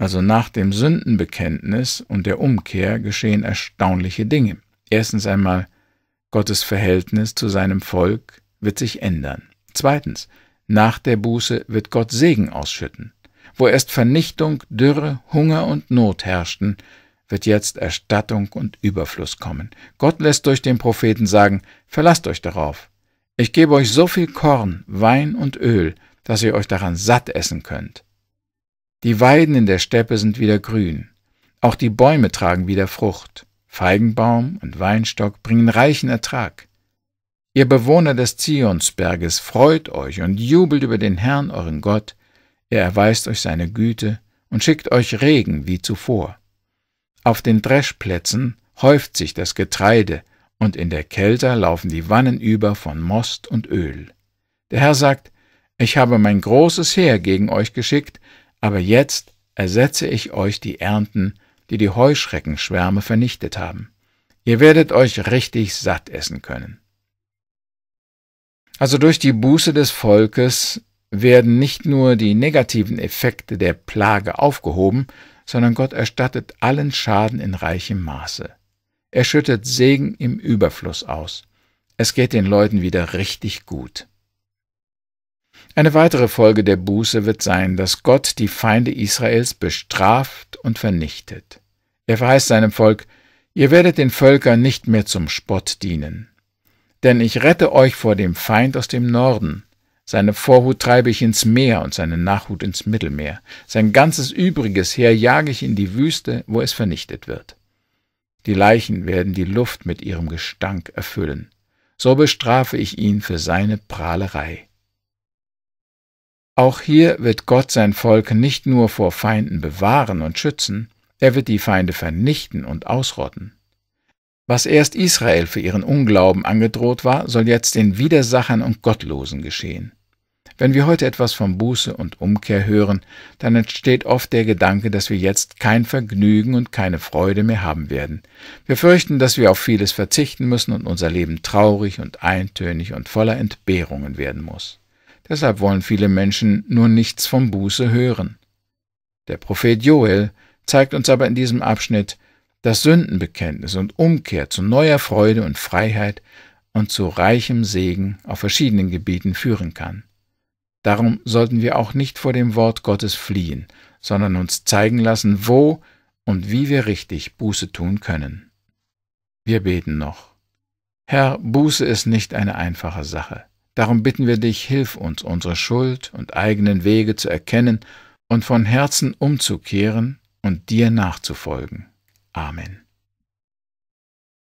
Also nach dem Sündenbekenntnis und der Umkehr geschehen erstaunliche Dinge. Erstens einmal, Gottes Verhältnis zu seinem Volk wird sich ändern. Zweitens, nach der Buße wird Gott Segen ausschütten. Wo erst Vernichtung, Dürre, Hunger und Not herrschten, wird jetzt Erstattung und Überfluss kommen. Gott lässt durch den Propheten sagen, verlasst euch darauf. Ich gebe euch so viel Korn, Wein und Öl, dass ihr euch daran satt essen könnt. Die Weiden in der Steppe sind wieder grün. Auch die Bäume tragen wieder Frucht. Feigenbaum und Weinstock bringen reichen Ertrag. Ihr Bewohner des Zionsberges, freut euch und jubelt über den Herrn, euren Gott. Er erweist euch seine Güte und schickt euch Regen wie zuvor. Auf den Dreschplätzen häuft sich das Getreide, und in der Kälte laufen die Wannen über von Most und Öl. Der Herr sagt, ich habe mein großes Heer gegen euch geschickt, aber jetzt ersetze ich euch die Ernten, die die Heuschreckenschwärme vernichtet haben. Ihr werdet euch richtig satt essen können. Also durch die Buße des Volkes werden nicht nur die negativen Effekte der Plage aufgehoben, sondern Gott erstattet allen Schaden in reichem Maße. Er schüttet Segen im Überfluss aus. Es geht den Leuten wieder richtig gut. Eine weitere Folge der Buße wird sein, dass Gott die Feinde Israels bestraft und vernichtet. Er verheißt seinem Volk, ihr werdet den Völkern nicht mehr zum Spott dienen. Denn ich rette euch vor dem Feind aus dem Norden. Seine Vorhut treibe ich ins Meer und seine Nachhut ins Mittelmeer. Sein ganzes übriges Heer jage ich in die Wüste, wo es vernichtet wird. Die Leichen werden die Luft mit ihrem Gestank erfüllen. So bestrafe ich ihn für seine Prahlerei. Auch hier wird Gott sein Volk nicht nur vor Feinden bewahren und schützen, er wird die Feinde vernichten und ausrotten. Was erst Israel für ihren Unglauben angedroht war, soll jetzt den Widersachern und Gottlosen geschehen. Wenn wir heute etwas von Buße und Umkehr hören, dann entsteht oft der Gedanke, dass wir jetzt kein Vergnügen und keine Freude mehr haben werden. Wir fürchten, dass wir auf vieles verzichten müssen und unser Leben traurig und eintönig und voller Entbehrungen werden muss. Deshalb wollen viele Menschen nur nichts vom Buße hören. Der Prophet Joel zeigt uns aber in diesem Abschnitt, dass Sündenbekenntnis und Umkehr zu neuer Freude und Freiheit und zu reichem Segen auf verschiedenen Gebieten führen kann. Darum sollten wir auch nicht vor dem Wort Gottes fliehen, sondern uns zeigen lassen, wo und wie wir richtig Buße tun können. Wir beten noch. Herr, Buße ist nicht eine einfache Sache. Darum bitten wir dich, hilf uns, unsere Schuld und eigenen Wege zu erkennen und von Herzen umzukehren und dir nachzufolgen. Amen.